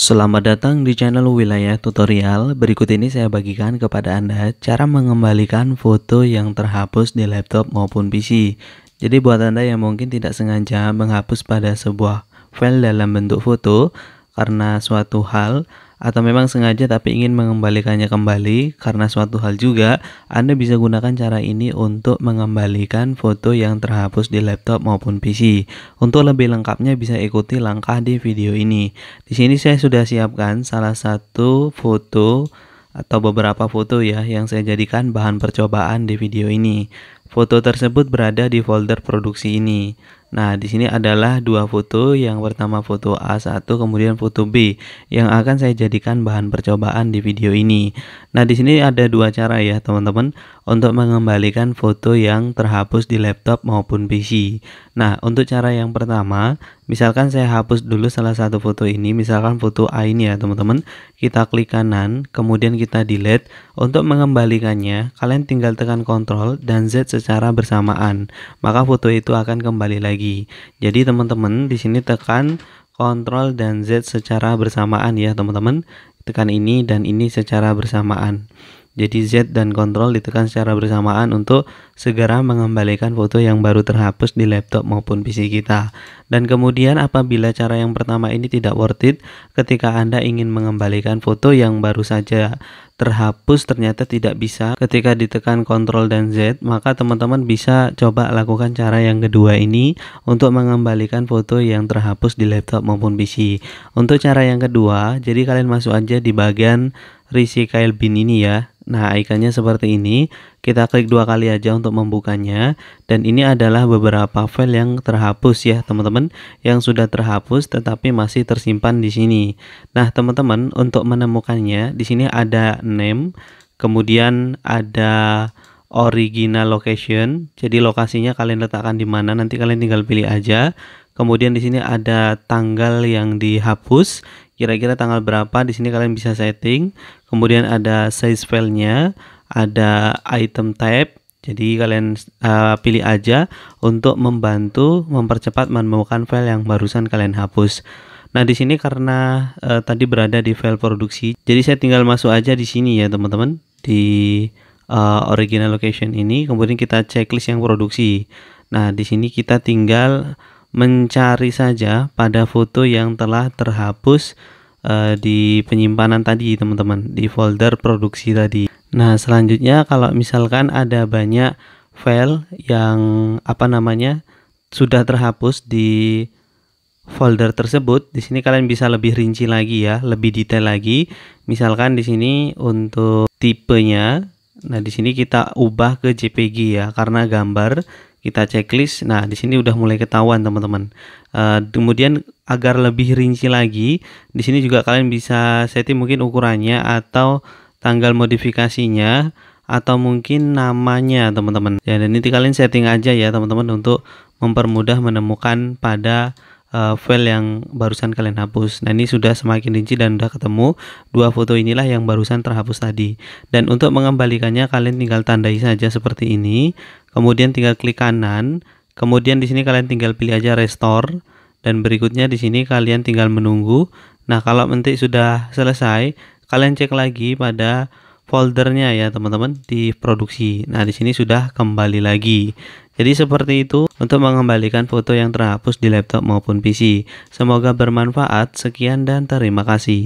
Selamat datang di channel Wilayah Tutorial. Berikut ini saya bagikan kepada Anda cara mengembalikan foto yang terhapus di laptop maupun PC. Jadi buat Anda yang mungkin tidak sengaja menghapus pada sebuah file dalam bentuk foto karena suatu hal atau memang sengaja tapi ingin mengembalikannya kembali karena suatu hal juga, Anda bisa gunakan cara ini untuk mengembalikan foto yang terhapus di laptop maupun PC. Untuk lebih lengkapnya bisa ikuti langkah di video ini. Di sini saya sudah siapkan salah satu foto atau beberapa foto ya yang saya jadikan bahan percobaan di video ini. Foto tersebut berada di folder produksi ini. Nah, di sini adalah dua foto. Yang pertama foto A1, kemudian foto B yang akan saya jadikan bahan percobaan di video ini. Nah, di sini ada dua cara ya, teman-teman untuk mengembalikan foto yang terhapus di laptop maupun PC. Nah, untuk cara yang pertama, misalkan saya hapus dulu salah satu foto ini, misalkan foto A ini ya teman-teman, kita klik kanan, kemudian kita delete. Untuk mengembalikannya, kalian tinggal tekan Ctrl dan Z secara bersamaan, maka foto itu akan kembali lagi. Jadi teman-teman, di sini tekan Ctrl dan Z secara bersamaan ya teman-teman, tekan ini dan ini secara bersamaan. Jadi Z dan kontrol ditekan secara bersamaan untuk segera mengembalikan foto yang baru terhapus di laptop maupun PC kita. Dan kemudian apabila cara yang pertama ini tidak worth it, ketika Anda ingin mengembalikan foto yang baru saja terhapus ternyata tidak bisa ketika ditekan kontrol dan Z, maka teman-teman bisa coba lakukan cara yang kedua ini untuk mengembalikan foto yang terhapus di laptop maupun PC. Untuk cara yang kedua, jadi kalian masuk aja di bagian Risi bin ini ya Nah, ikannya seperti ini. Kita klik dua kali aja untuk membukanya. Dan ini adalah beberapa file yang terhapus ya, teman-teman. Yang sudah terhapus tetapi masih tersimpan di sini. Nah, teman-teman, untuk menemukannya, di sini ada name, kemudian ada original location. Jadi lokasinya kalian letakkan di mana, nanti kalian tinggal pilih aja. Kemudian di sini ada tanggal yang dihapus, kira-kira tanggal berapa di sini kalian bisa setting kemudian ada size filenya ada item type jadi kalian uh, pilih aja untuk membantu mempercepat menemukan file yang barusan kalian hapus. Nah, di sini karena uh, tadi berada di file produksi, jadi saya tinggal masuk aja di sini ya, teman-teman, di uh, original location ini. Kemudian kita checklist yang produksi. Nah, di sini kita tinggal mencari saja pada foto yang telah terhapus uh, di penyimpanan tadi teman-teman di folder produksi tadi nah selanjutnya kalau misalkan ada banyak file yang apa namanya sudah terhapus di folder tersebut di sini kalian bisa lebih rinci lagi ya lebih detail lagi misalkan di sini untuk tipenya nah di sini kita ubah ke JPG ya karena gambar kita checklist. Nah, di sini udah mulai ketahuan teman-teman. Uh, kemudian agar lebih rinci lagi, di sini juga kalian bisa setting mungkin ukurannya atau tanggal modifikasinya atau mungkin namanya teman-teman. Ya, dan nanti kalian setting aja ya teman-teman untuk mempermudah menemukan pada uh, file yang barusan kalian hapus. Nah, ini sudah semakin rinci dan sudah ketemu dua foto inilah yang barusan terhapus tadi. Dan untuk mengembalikannya kalian tinggal tandai saja seperti ini. Kemudian tinggal klik kanan, kemudian di sini kalian tinggal pilih aja restore dan berikutnya di sini kalian tinggal menunggu. Nah, kalau nanti sudah selesai, kalian cek lagi pada foldernya ya teman-teman di produksi. Nah, di sini sudah kembali lagi. Jadi seperti itu untuk mengembalikan foto yang terhapus di laptop maupun PC. Semoga bermanfaat. Sekian dan terima kasih.